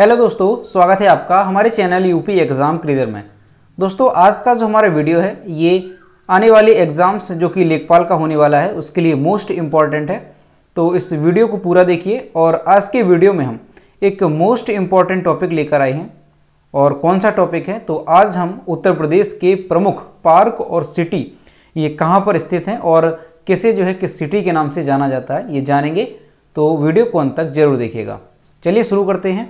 hello दोस्तों स्वागत है आपका हमारे चैनल यूपी एग्ज़ाम क्रीजर में दोस्तों आज का जो हमारा वीडियो है ये आने वाले एग्ज़ाम्स जो कि लेखपाल का होने वाला है उसके लिए मोस्ट इम्पॉर्टेंट है तो इस वीडियो को पूरा देखिए और आज के वीडियो में हम एक मोस्ट इम्पॉर्टेंट टॉपिक लेकर आए हैं और कौन सा टॉपिक है तो आज हम उत्तर प्रदेश के प्रमुख पार्क और सिटी ये कहाँ पर स्थित हैं और किसे जो है किस सिटी के नाम से जाना जाता है ये जानेंगे तो वीडियो को अंत तक जरूर देखिएगा चलिए शुरू करते हैं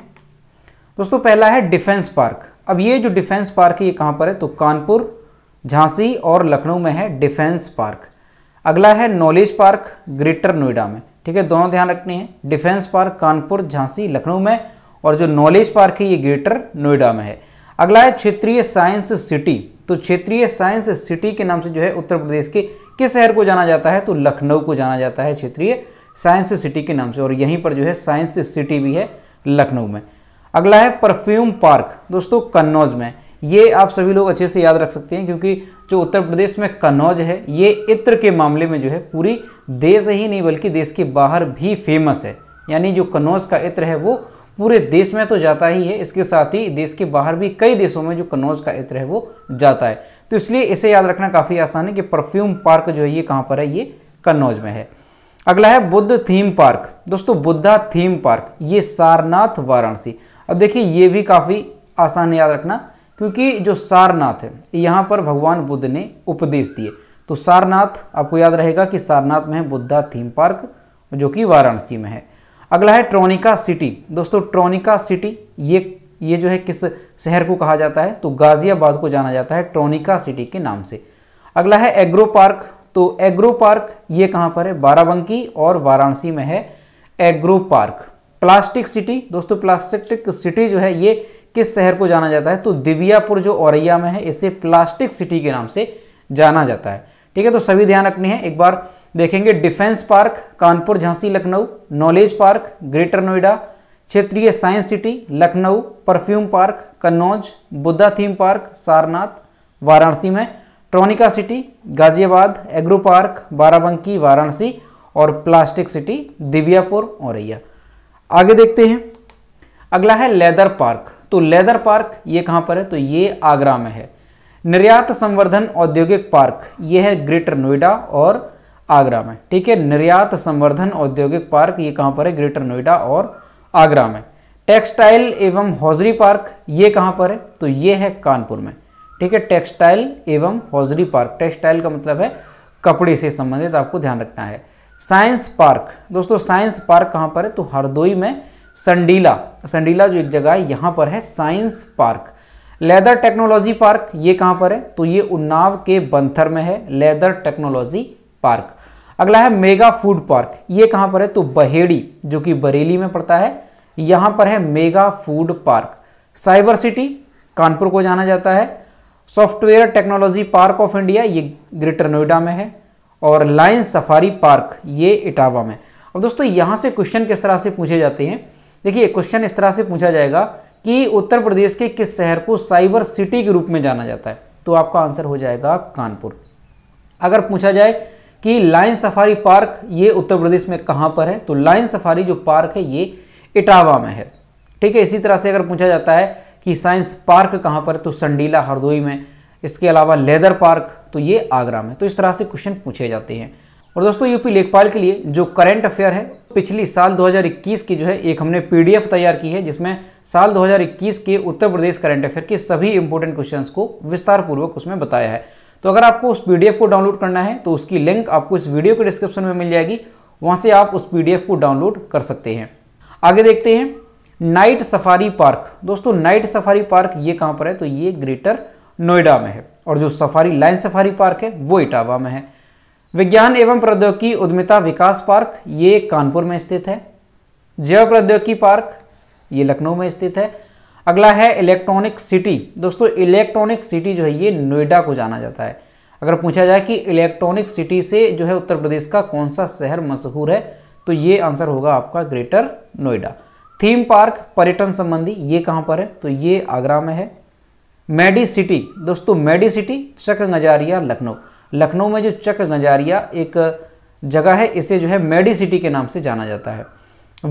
दोस्तों पहला है डिफेंस पार्क अब ये जो डिफेंस पार्क है ये कहाँ पर है तो कानपुर झांसी और लखनऊ में है डिफेंस पार्क अगला है नॉलेज पार्क ग्रेटर नोएडा में ठीक है दोनों ध्यान रखने हैं डिफेंस पार्क कानपुर झांसी लखनऊ में और जो नॉलेज पार्क है ये ग्रेटर नोएडा में है अगला है क्षेत्रीय साइंस सिटी तो क्षेत्रीय साइंस सिटी के नाम से जो है उत्तर प्रदेश के किस शहर को जाना जाता है तो लखनऊ को जाना जाता है क्षेत्रीय साइंस सिटी के नाम से और यहीं पर जो है साइंस सिटी भी है लखनऊ में अगला है परफ्यूम पार्क दोस्तों कन्नौज में ये आप सभी लोग अच्छे से याद रख सकते हैं क्योंकि जो उत्तर प्रदेश में कन्नौज है ये इत्र के मामले में जो है पूरी देश ही नहीं बल्कि देश के बाहर भी फेमस है यानी जो कन्नौज का इत्र है वो पूरे देश में तो जाता ही है इसके साथ ही देश के बाहर भी कई देशों में जो कन्नौज का इत्र है वो जाता है तो इसलिए इसे याद रखना काफ़ी आसान है कि परफ्यूम पार्क जो है ये कहाँ पर है ये कन्नौज में है अगला है बुद्ध थीम पार्क दोस्तों बुद्धा थीम पार्क ये सारनाथ वाराणसी अब देखिए ये भी काफ़ी आसान याद रखना क्योंकि जो सारनाथ है यहाँ पर भगवान बुद्ध ने उपदेश दिए तो सारनाथ आपको याद रहेगा कि सारनाथ में है बुद्धा थीम पार्क जो कि वाराणसी में है अगला है ट्रोनिका सिटी दोस्तों ट्रोनिका सिटी ये ये जो है किस शहर को कहा जाता है तो गाज़ियाबाद को जाना जाता है ट्रोनिका सिटी के नाम से अगला है एग्रो पार्क तो एग्रो पार्क ये कहाँ पर है बाराबंकी और वाराणसी में है एग्रो पार्क प्लास्टिक सिटी दोस्तों प्लास्टिक सिटी जो है ये किस शहर को जाना जाता है तो दिव्यापुर जो औरैया में है इसे प्लास्टिक सिटी के नाम से जाना जाता है ठीक है तो सभी ध्यान रखनी है एक बार देखेंगे defence park Kanpur Jhansi Lucknow knowledge park greater Noida क्षेत्रीय science city Lucknow perfume park Kannauj Buddha theme park Sarnath Varanasi में tronica city Ghaziabad agro park Barabanki Varanasi और प्लास्टिक सिटी दिव्यापुर औरैया आगे देखते हैं अगला है लेदर पार्क तो लेदर पार्क ये कहां पर है तो ये आगरा में है निर्यात संवर्धन औद्योगिक पार्क ये है ग्रेटर नोएडा और आगरा में ठीक है निर्यात संवर्धन औद्योगिक पार्क ये कहां पर है ग्रेटर नोएडा और आगरा में टेक्सटाइल एवं हौजरी पार्क ये कहां पर है तो ये है कानपुर में ठीक है टेक्सटाइल एवं हौजरी पार्क टेक्सटाइल का मतलब है कपड़े से संबंधित आपको ध्यान रखना है साइंस पार्क दोस्तों साइंस पार्क कहाँ पर है तो हरदोई में संडीला संडीला जो एक जगह है यहाँ पर है science park leather technology park ये कहाँ पर है तो ये उन्नाव के बंथर में है लेदर टेक्नोलॉजी पार्क अगला है मेगा फूड पार्क ये कहाँ पर है तो बहेड़ी जो कि बरेली में पड़ता है यहाँ पर है mega food park cyber city Kanpur को जाना जाता है software technology park of India ये ग्रेटर नोएडा में है और लाइन सफारी पार्क ये इटावा में अब दोस्तों यहाँ से क्वेश्चन किस तरह से पूछे जाते हैं देखिए क्वेश्चन इस तरह से पूछा जाएगा कि उत्तर प्रदेश के किस शहर को साइबर सिटी के रूप में जाना जाता है तो आपका आंसर हो जाएगा कानपुर अगर पूछा जाए कि लाइन सफारी पार्क ये उत्तर प्रदेश में कहाँ पर है तो लाइन सफारी जो पार्क है ये इटावा में है ठीक है इसी तरह से अगर पूछा जाता है कि साइंस पार्क कहाँ पर तो संडीला हरदोई में इसके अलावा लेदर पार्क तो ये आगरा में तो इस तरह से क्वेश्चन पूछे जाते हैं और दोस्तों यूपी लेखपाल के लिए जो करंट अफेयर है पिछली साल 2021 की जो है एक हमने पीडीएफ तैयार की है जिसमें साल 2021 के उत्तर प्रदेश करंट अफेयर के सभी इंपोर्टेंट क्वेश्चंस को विस्तार पूर्वक उसमें बताया है तो अगर आपको उस पीडीएफ को डाउनलोड करना है तो उसकी लिंक आपको इस वीडियो के डिस्क्रिप्शन में मिल जाएगी वहां से आप उस पीडीएफ को डाउनलोड कर सकते हैं आगे देखते हैं नाइट सफारी पार्क दोस्तों नाइट सफारी पार्क ये कहाँ पर है तो ये ग्रेटर नोएडा में है और जो सफारी लाइन सफारी पार्क है वो इटावा में है विज्ञान एवं प्रौद्योगिकी उद्यमिता विकास पार्क ये कानपुर में स्थित है जैव प्रौद्योगिकी पार्क ये लखनऊ में स्थित है अगला है इलेक्ट्रॉनिक सिटी दोस्तों इलेक्ट्रॉनिक सिटी जो है ये नोएडा को जाना जाता है अगर पूछा जाए कि इलेक्ट्रॉनिक सिटी से जो है उत्तर प्रदेश का कौन सा शहर मशहूर है तो ये आंसर होगा आपका ग्रेटर नोएडा थीम पार्क पर्यटन संबंधी ये कहाँ पर है तो ये आगरा में है मेडी सिटी दोस्तों मेडी सिटी चक गंजारिया लखनऊ लखनऊ में जो चक गंजारिया एक जगह है इसे जो है मेडी सिटी के नाम से जाना जाता है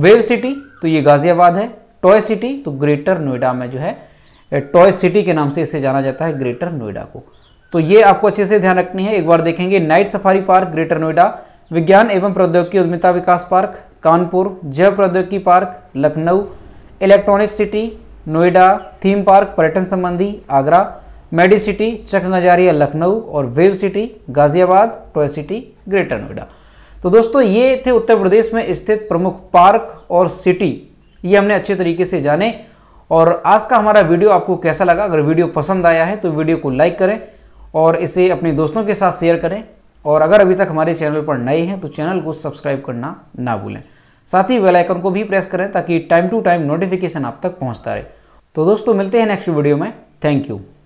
वेव सिटी तो ये गाज़ियाबाद है टॉय सिटी तो ग्रेटर नोएडा में जो है टॉय सिटी के नाम से इसे जाना जाता है ग्रेटर नोएडा को तो ये आपको अच्छे से ध्यान रखनी है एक बार देखेंगे night safari park greater Noida विज्ञान एवं प्रौद्योगिकी उद्यमिता विकास पार्क कानपुर जैव प्रौद्योगिकी park Lucknow electronic city Noida theme park पर्यटन संबंधी आगरा मेडी सिटी चक नजारिया लखनऊ और wave city Ghaziabad toy city greater Noida तो दोस्तों ये थे उत्तर प्रदेश में स्थित प्रमुख पार्क और सिटी ये हमने अच्छे तरीके से जाने और आज का हमारा वीडियो आपको कैसा लगा अगर वीडियो पसंद आया है तो वीडियो को लाइक करें और इसे अपने दोस्तों के साथ शेयर करें और अगर अभी तक हमारे चैनल पर नए हैं तो चैनल को सब्सक्राइब करना ना भूलें साथ ही वेलाइकन आइकन को भी प्रेस करें ताकि टाइम टू टाइम नोटिफिकेशन आप तक पहुंचता रहे तो दोस्तों मिलते हैं नेक्स्ट वीडियो में थैंक यू